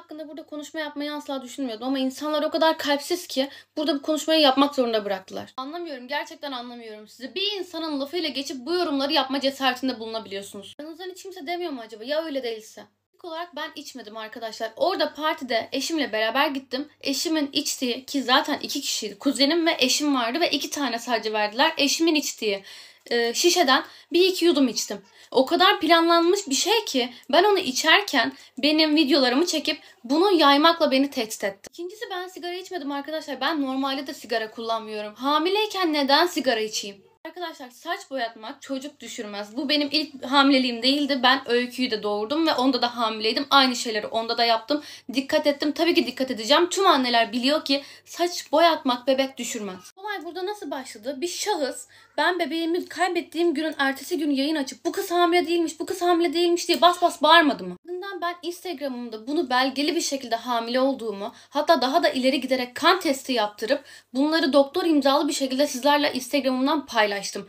hakkında burada konuşma yapmayı asla düşünmüyordum ama insanlar o kadar kalpsiz ki burada bu konuşmayı yapmak zorunda bıraktılar. Anlamıyorum gerçekten anlamıyorum sizi. Bir insanın lafıyla geçip bu yorumları yapma cesaretinde bulunabiliyorsunuz. Yanınızdan hiç kimse demiyor mu acaba ya öyle değilse? İlk olarak ben içmedim arkadaşlar. Orada partide eşimle beraber gittim. Eşimin içtiği ki zaten iki kişiydi. Kuzenim ve eşim vardı ve iki tane sadece verdiler. Eşimin içtiği e, şişeden bir iki yudum içtim. O kadar planlanmış bir şey ki ben onu içerken benim videolarımı çekip bunu yaymakla beni tehdit etti. İkincisi ben sigara içmedim arkadaşlar. Ben normalde de sigara kullanmıyorum. Hamileyken neden sigara içeyim? Arkadaşlar saç boyatmak çocuk düşürmez. Bu benim ilk hamileliğim değildi. Ben öyküyü de doğurdum ve onda da hamileydim. Aynı şeyleri onda da yaptım. Dikkat ettim. Tabii ki dikkat edeceğim. Tüm anneler biliyor ki saç boyatmak bebek düşürmez. Olay burada nasıl başladı? Bir şahıs ben bebeğimi kaybettiğim günün ertesi gün yayın açıp bu kız hamile değilmiş, bu kız hamile değilmiş diye bas bas bağırmadı mı? Ötesinden ben Instagram'ımda bunu belgeli bir şekilde hamile olduğumu hatta daha da ileri giderek kan testi yaptırıp bunları doktor imzalı bir şekilde sizlerle Instagram'ımdan paylaştım.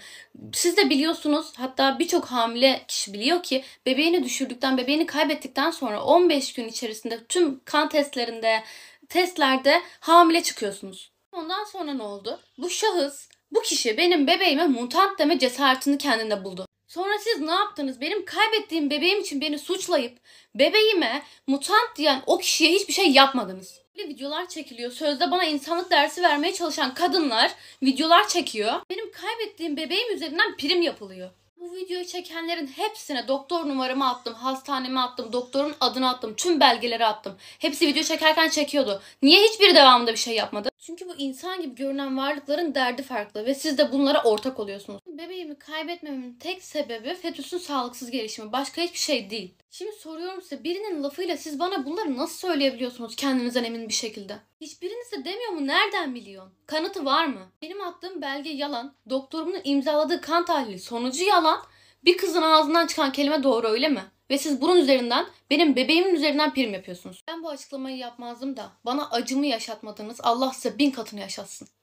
Siz de biliyorsunuz hatta birçok hamile kişi biliyor ki bebeğini düşürdükten bebeğini kaybettikten sonra 15 gün içerisinde tüm kan testlerinde testlerde hamile çıkıyorsunuz. Ondan sonra ne oldu? Bu şahıs bu kişi benim bebeğime mutant deme cesaretini kendinde buldu. Sonra siz ne yaptınız? Benim kaybettiğim bebeğim için beni suçlayıp bebeğime mutant diyen o kişiye hiçbir şey yapmadınız. Böyle videolar çekiliyor. Sözde bana insanlık dersi vermeye çalışan kadınlar videolar çekiyor. Benim kaybettiğim bebeğim üzerinden prim yapılıyor. Bu videoyu çekenlerin hepsine doktor numaramı attım, hastaneme attım, doktorun adını attım, tüm belgeleri attım. Hepsi video çekerken çekiyordu. Niye hiçbir devamında bir şey yapmadı? Çünkü bu insan gibi görünen varlıkların derdi farklı ve siz de bunlara ortak oluyorsunuz. Bebeğimi kaybetmemin tek sebebi fetüsün sağlıksız gelişimi. Başka hiçbir şey değil. Şimdi soruyorum size birinin lafıyla siz bana bunları nasıl söyleyebiliyorsunuz kendinizden emin bir şekilde? Hiçbiriniz de demiyor mu nereden biliyorsun? Kanıtı var mı? Benim attığım belge yalan, doktorumun imzaladığı kan tahlili sonucu yalan, bir kızın ağzından çıkan kelime doğru öyle mi? ve siz bunun üzerinden benim bebeğimin üzerinden prim yapıyorsunuz. Ben bu açıklamayı yapmazdım da bana acımı yaşatmadınız. Allah size bin katını yaşatsın.